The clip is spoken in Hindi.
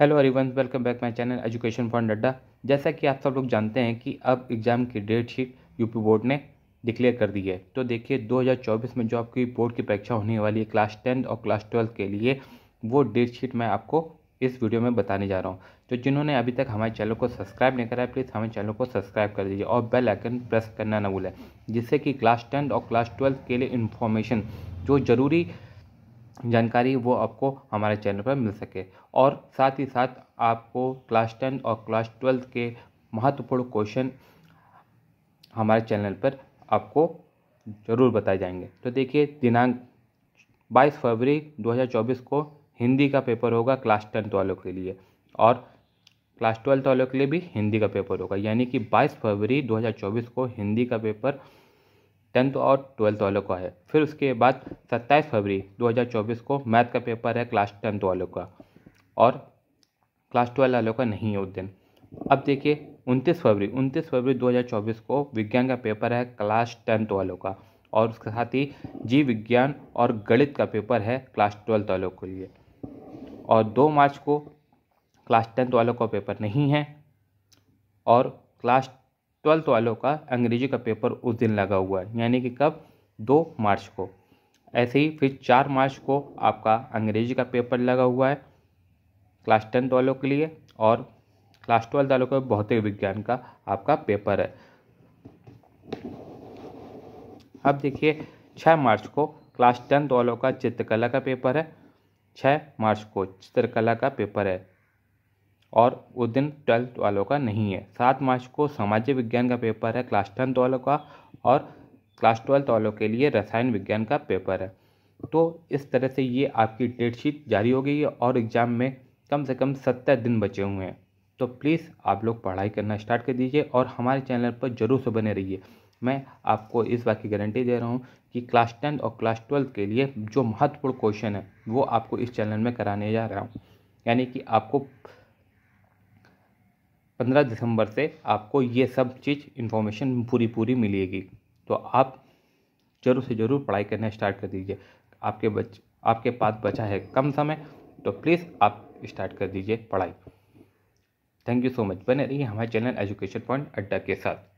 हेलो अरिवंश welcome back my channel education for नड्डा जैसा कि आप सब लोग जानते हैं कि अब एग्ज़ाम की डेट शीट यूपी बोर्ड ने डिक्लेयर कर दी है तो देखिए 2024 में जो आपकी बोर्ड की परीक्षा होने वाली है क्लास टेंथ और क्लास ट्वेल्थ के लिए वो डेट शीट मैं आपको इस वीडियो में बताने जा रहा हूँ तो जिन्होंने अभी तक हमारे चैनल को सब्सक्राइब नहीं करा है प्लीज़ हमारे चैनल को सब्सक्राइब कर दीजिए और बेल आइकन प्रेस करना ना भूलें जिससे कि क्लास टेंथ और क्लास ट्वेल्थ के लिए इन्फॉर्मेशन जो ज़रूरी जानकारी वो आपको हमारे चैनल पर मिल सके और साथ ही साथ आपको क्लास टेन और क्लास ट्वेल्थ के महत्वपूर्ण क्वेश्चन हमारे चैनल पर आपको ज़रूर बताए जाएंगे तो देखिए दिनांक 22 फरवरी 2024 को हिंदी का पेपर होगा क्लास टेंथ वालों के लिए और क्लास ट्वेल्थ वालों के लिए भी हिंदी का पेपर होगा यानी कि 22 फरवरी 2024 को हिंदी का पेपर टेंथ और ट्वेल्थ वालों का है फिर उसके बाद 27 फरवरी 2024 को मैथ का पेपर है क्लास टेंथ वालों का और क्लास ट्वेल्व वालों का नहीं है उस दिन अब देखिए 29 फरवरी 29 फरवरी 2024 को विज्ञान का पेपर है क्लास टेंथ वालों का और उसके साथ ही जीव विज्ञान और गणित का पेपर है क्लास ट्वेल्थ वालों के लिए और दो मार्च को क्लास टेंथ वालों का पेपर नहीं है और क्लास ट्वेल्थ वालों का अंग्रेजी का पेपर उस दिन लगा हुआ है यानी कि कब दो मार्च को ऐसे ही फिर चार मार्च को आपका अंग्रेजी का पेपर लगा हुआ है क्लास टेंथ वालों के लिए और क्लास ट्वेल्थ वालों का भौतिक विज्ञान का आपका पेपर है अब देखिए छः मार्च को क्लास टेंथ वालों का चित्रकला का पेपर है छः मार्च को चित्रकला का पेपर है और उस दिन ट्वेल्थ वालों का नहीं है सात मार्च को सामाजिक विज्ञान का पेपर है क्लास टेंथ वालों का और क्लास ट्वेल्थ वालों के लिए रसायन विज्ञान का पेपर है तो इस तरह से ये आपकी डेट शीट जारी हो गई है और एग्ज़ाम में कम से कम सत्तर दिन बचे हुए हैं तो प्लीज़ आप लोग पढ़ाई करना स्टार्ट कर दीजिए और हमारे चैनल पर ज़रूर से बने रहिए मैं आपको इस बात की गारंटी दे रहा हूँ कि क्लास टेंथ और क्लास ट्वेल्थ के लिए जो महत्वपूर्ण क्वेश्चन है वो आपको इस चैनल में कराने जा रहा हूँ यानी कि आपको पंद्रह दिसंबर से आपको ये सब चीज़ इन्फॉर्मेशन पूरी पूरी मिलेगी तो आप ज़रूर से ज़रूर पढ़ाई करना स्टार्ट कर दीजिए आपके बच आपके पास बचा है कम समय तो प्लीज़ आप स्टार्ट कर दीजिए पढ़ाई थैंक यू सो मच बने रहिए हमारे चैनल एजुकेशन पॉइंट अड्डा के साथ